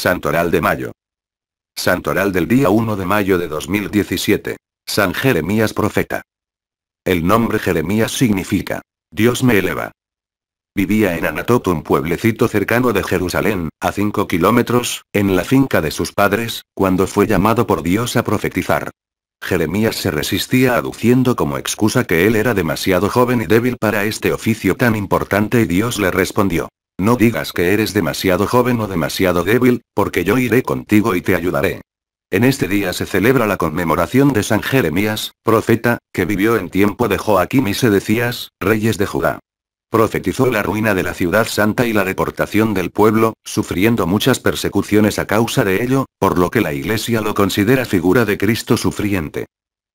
Santoral de Mayo. Santoral del día 1 de mayo de 2017. San Jeremías Profeta. El nombre Jeremías significa, Dios me eleva. Vivía en Anatot, un pueblecito cercano de Jerusalén, a 5 kilómetros, en la finca de sus padres, cuando fue llamado por Dios a profetizar. Jeremías se resistía aduciendo como excusa que él era demasiado joven y débil para este oficio tan importante y Dios le respondió, no digas que eres demasiado joven o demasiado débil, porque yo iré contigo y te ayudaré. En este día se celebra la conmemoración de San Jeremías, profeta, que vivió en tiempo de Joaquim y Sedecías, reyes de Judá. Profetizó la ruina de la ciudad santa y la deportación del pueblo, sufriendo muchas persecuciones a causa de ello, por lo que la iglesia lo considera figura de Cristo sufriente.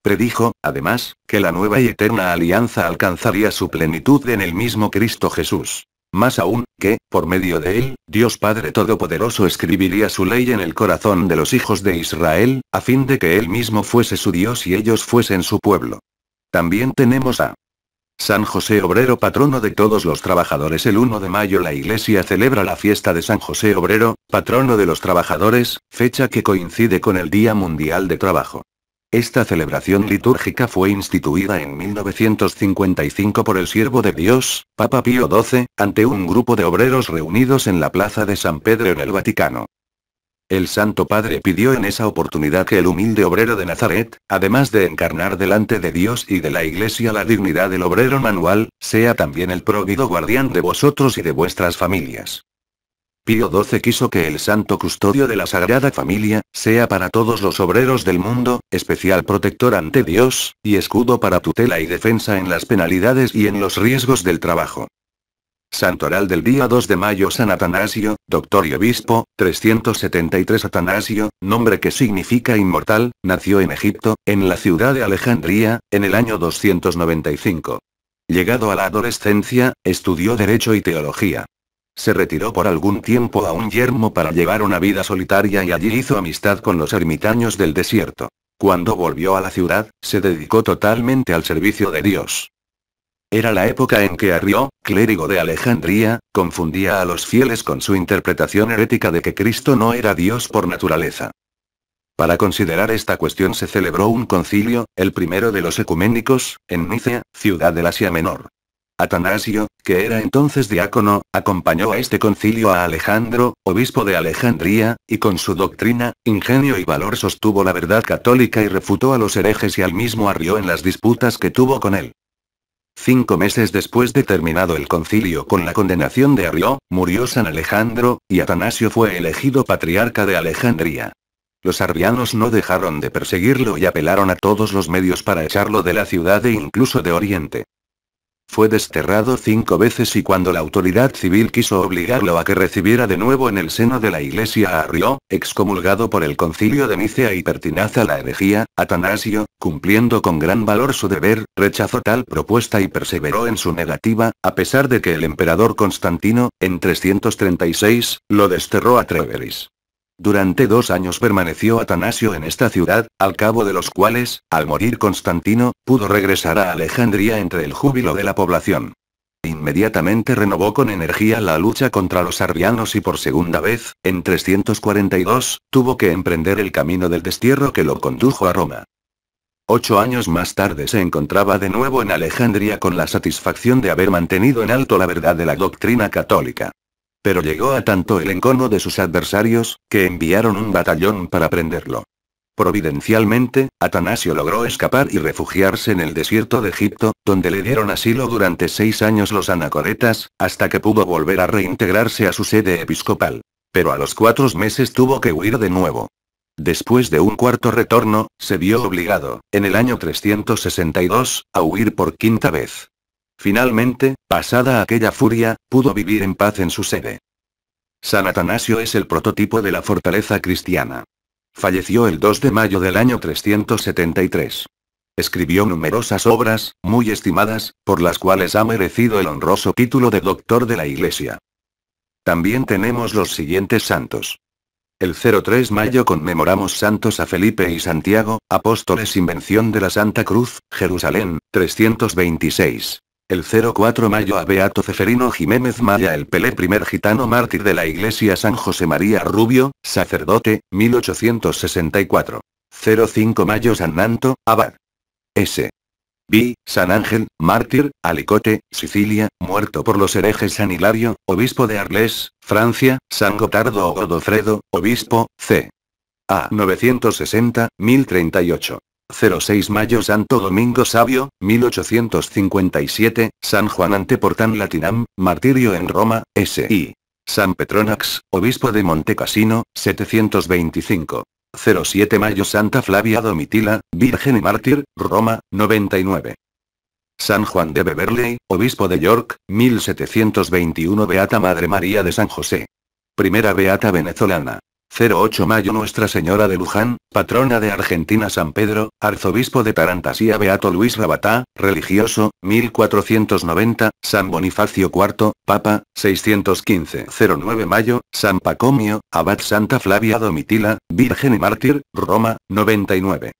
Predijo, además, que la nueva y eterna alianza alcanzaría su plenitud en el mismo Cristo Jesús. Más aún, que, por medio de él, Dios Padre Todopoderoso escribiría su ley en el corazón de los hijos de Israel, a fin de que él mismo fuese su Dios y ellos fuesen su pueblo. También tenemos a San José Obrero, patrono de todos los trabajadores. El 1 de mayo la iglesia celebra la fiesta de San José Obrero, patrono de los trabajadores, fecha que coincide con el Día Mundial de Trabajo. Esta celebración litúrgica fue instituida en 1955 por el siervo de Dios, Papa Pío XII, ante un grupo de obreros reunidos en la Plaza de San Pedro en el Vaticano. El Santo Padre pidió en esa oportunidad que el humilde obrero de Nazaret, además de encarnar delante de Dios y de la Iglesia la dignidad del obrero manual, sea también el próvido guardián de vosotros y de vuestras familias. Pío XII quiso que el santo custodio de la Sagrada Familia, sea para todos los obreros del mundo, especial protector ante Dios, y escudo para tutela y defensa en las penalidades y en los riesgos del trabajo. Santoral del día 2 de mayo San Atanasio, doctor y obispo, 373 Atanasio, nombre que significa inmortal, nació en Egipto, en la ciudad de Alejandría, en el año 295. Llegado a la adolescencia, estudió Derecho y Teología. Se retiró por algún tiempo a un yermo para llevar una vida solitaria y allí hizo amistad con los ermitaños del desierto. Cuando volvió a la ciudad, se dedicó totalmente al servicio de Dios. Era la época en que Arrió, clérigo de Alejandría, confundía a los fieles con su interpretación herética de que Cristo no era Dios por naturaleza. Para considerar esta cuestión se celebró un concilio, el primero de los ecuménicos, en Nicea, ciudad del Asia Menor. Atanasio, que era entonces diácono, acompañó a este concilio a Alejandro, obispo de Alejandría, y con su doctrina, ingenio y valor sostuvo la verdad católica y refutó a los herejes y al mismo Arrió en las disputas que tuvo con él. Cinco meses después de terminado el concilio con la condenación de Arrió, murió San Alejandro, y Atanasio fue elegido patriarca de Alejandría. Los arrianos no dejaron de perseguirlo y apelaron a todos los medios para echarlo de la ciudad e incluso de Oriente. Fue desterrado cinco veces y cuando la autoridad civil quiso obligarlo a que recibiera de nuevo en el seno de la iglesia a excomulgado por el concilio de Nicea y pertinaz a la herejía, Atanasio, cumpliendo con gran valor su deber, rechazó tal propuesta y perseveró en su negativa, a pesar de que el emperador Constantino, en 336, lo desterró a Treveris. Durante dos años permaneció Atanasio en esta ciudad, al cabo de los cuales, al morir Constantino, pudo regresar a Alejandría entre el júbilo de la población. Inmediatamente renovó con energía la lucha contra los arrianos y por segunda vez, en 342, tuvo que emprender el camino del destierro que lo condujo a Roma. Ocho años más tarde se encontraba de nuevo en Alejandría con la satisfacción de haber mantenido en alto la verdad de la doctrina católica pero llegó a tanto el encono de sus adversarios, que enviaron un batallón para prenderlo. Providencialmente, Atanasio logró escapar y refugiarse en el desierto de Egipto, donde le dieron asilo durante seis años los anacoretas, hasta que pudo volver a reintegrarse a su sede episcopal. Pero a los cuatro meses tuvo que huir de nuevo. Después de un cuarto retorno, se vio obligado, en el año 362, a huir por quinta vez. Finalmente, pasada aquella furia, pudo vivir en paz en su sede. San Atanasio es el prototipo de la fortaleza cristiana. Falleció el 2 de mayo del año 373. Escribió numerosas obras, muy estimadas, por las cuales ha merecido el honroso título de Doctor de la Iglesia. También tenemos los siguientes santos. El 03 mayo conmemoramos santos a Felipe y Santiago, apóstoles invención de la Santa Cruz, Jerusalén, 326. El 04 mayo a Beato Ceferino Jiménez Maya el Pelé primer gitano mártir de la Iglesia San José María Rubio, sacerdote, 1864. 05 mayo San Nanto, Abad. S. B. San Ángel, mártir, Alicote, Sicilia, muerto por los herejes San Hilario, obispo de Arles, Francia, San Gotardo o Godofredo, obispo, C. A. 960, 1038. 06 Mayo Santo Domingo Sabio, 1857, San Juan Anteportán Latinam, Martirio en Roma, S.I. San Petronax, Obispo de Montecasino, 725. 07 Mayo Santa Flavia Domitila, Virgen y Mártir, Roma, 99. San Juan de Beverley, Obispo de York, 1721 Beata Madre María de San José. Primera Beata venezolana. 08 Mayo Nuestra Señora de Luján, patrona de Argentina San Pedro, arzobispo de Tarantasía Beato Luis Rabatá, religioso, 1490, San Bonifacio IV, Papa, 615 09 Mayo, San Pacomio, Abad Santa Flavia Domitila, Virgen y Mártir, Roma, 99.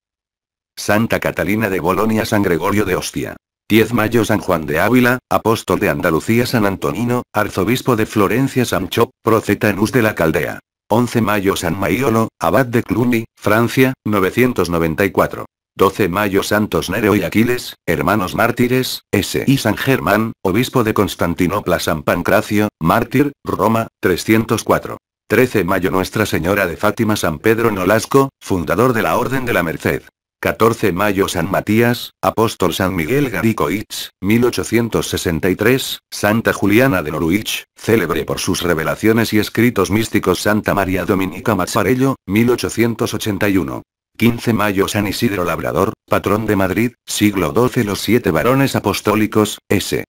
Santa Catalina de Bolonia San Gregorio de Ostia. 10 Mayo San Juan de Ávila, apóstol de Andalucía San Antonino, arzobispo de Florencia Sancho, Proceta en de la Caldea. 11 Mayo San Maiolo, Abad de Cluny, Francia, 994. 12 Mayo Santos Nereo y Aquiles, hermanos mártires, S. y San Germán, obispo de Constantinopla San Pancracio, mártir, Roma, 304. 13 Mayo Nuestra Señora de Fátima San Pedro Nolasco, fundador de la Orden de la Merced. 14 Mayo San Matías, Apóstol San Miguel Garicoich, 1863, Santa Juliana de Norwich, célebre por sus revelaciones y escritos místicos Santa María Dominica Mazzarello, 1881. 15 Mayo San Isidro Labrador, patrón de Madrid, siglo XII Los siete varones apostólicos, S.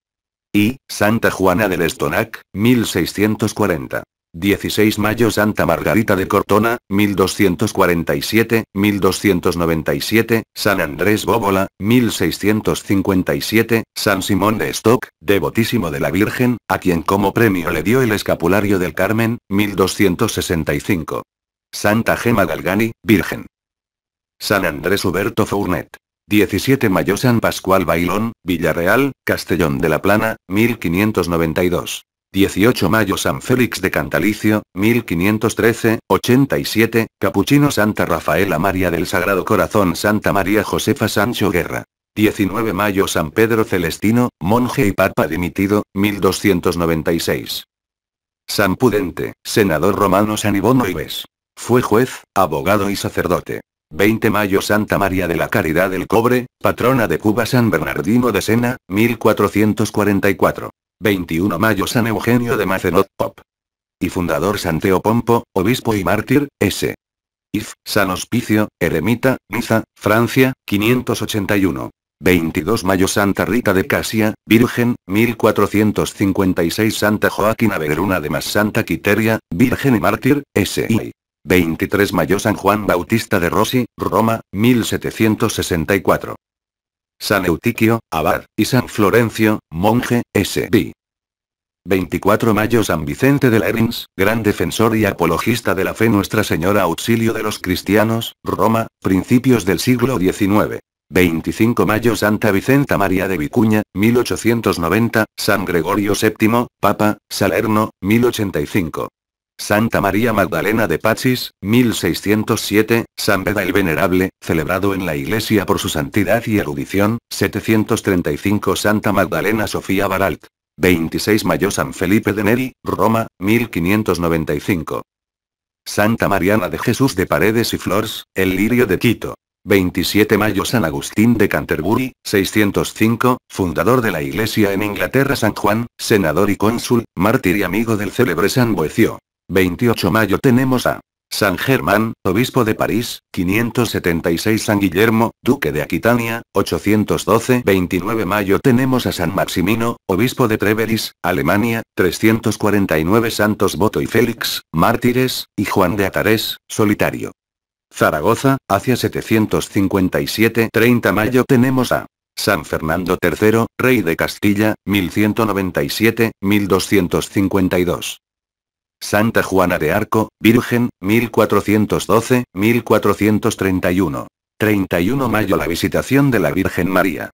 Y, Santa Juana del Estonac, 1640. 16 Mayo Santa Margarita de Cortona, 1247, 1297, San Andrés Bóbola, 1657, San Simón de Stock, devotísimo de la Virgen, a quien como premio le dio el escapulario del Carmen, 1265. Santa Gema Galgani, Virgen. San Andrés Huberto Fournet. 17 Mayo San Pascual Bailón, Villarreal, Castellón de la Plana, 1592. 18 Mayo San Félix de Cantalicio, 1513, 87, Capuchino Santa Rafaela María del Sagrado Corazón Santa María Josefa Sancho Guerra. 19 Mayo San Pedro Celestino, monje y papa dimitido, 1296. San Pudente, senador romano San Ibono Ives. Fue juez, abogado y sacerdote. 20 Mayo Santa María de la Caridad del Cobre, patrona de Cuba San Bernardino de Sena, 1444. 21 Mayo San Eugenio de Macenot Pop. Y fundador Santeo Pompo, obispo y mártir, S. If, San Hospicio, Eremita, Niza, Francia, 581. 22 Mayo Santa Rita de Casia, Virgen, 1456 Santa Joaquín Veruna de Más Santa Quiteria, Virgen y Mártir, S.I. 23 Mayo San Juan Bautista de Rossi, Roma, 1764. San Eutiquio, abad, y San Florencio, monje, S.B. 24 Mayo San Vicente de Lerins, gran defensor y apologista de la fe Nuestra Señora Auxilio de los Cristianos, Roma, principios del siglo XIX. 25 Mayo Santa Vicenta María de Vicuña, 1890, San Gregorio VII, Papa, Salerno, 1085. Santa María Magdalena de Pachis, 1607, San Beda el Venerable, celebrado en la iglesia por su santidad y erudición, 735 Santa Magdalena Sofía Baralt. 26 Mayo San Felipe de Neri, Roma, 1595. Santa Mariana de Jesús de Paredes y Flores, El Lirio de Quito. 27 Mayo San Agustín de Canterbury, 605, fundador de la Iglesia en Inglaterra San Juan, senador y cónsul, mártir y amigo del célebre San Boecio. 28 mayo tenemos a San Germán, obispo de París, 576 San Guillermo, duque de Aquitania, 812 29 mayo tenemos a San Maximino, obispo de Treveris, Alemania, 349 Santos Boto y Félix, mártires, y Juan de Atarés, solitario. Zaragoza, hacia 757 30 mayo tenemos a San Fernando III, rey de Castilla, 1197-1252. Santa Juana de Arco, Virgen, 1412-1431. 31 mayo la visitación de la Virgen María.